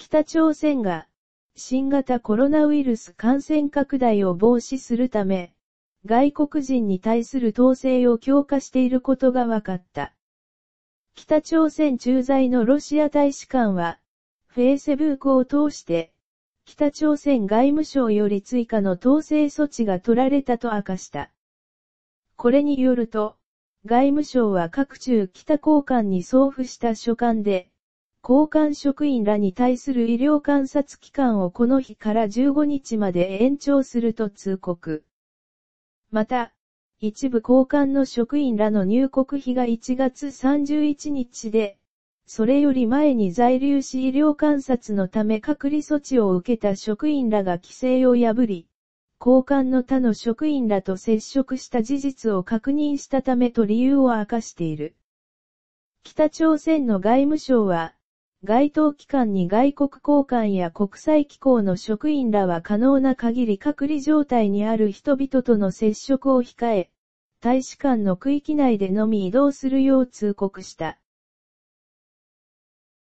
北朝鮮が、新型コロナウイルス感染拡大を防止するため、外国人に対する統制を強化していることが分かった。北朝鮮駐在のロシア大使館は、フェイスブックを通して、北朝鮮外務省より追加の統制措置が取られたと明かした。これによると、外務省は各中北交換に送付した書簡で、交換職員らに対する医療観察期間をこの日から15日まで延長すると通告。また、一部交換の職員らの入国費が1月31日で、それより前に在留し医療観察のため隔離措置を受けた職員らが規制を破り、交換の他の職員らと接触した事実を確認したためと理由を明かしている。北朝鮮の外務省は、該当機関に外国交換や国際機構の職員らは可能な限り隔離状態にある人々との接触を控え、大使館の区域内でのみ移動するよう通告した。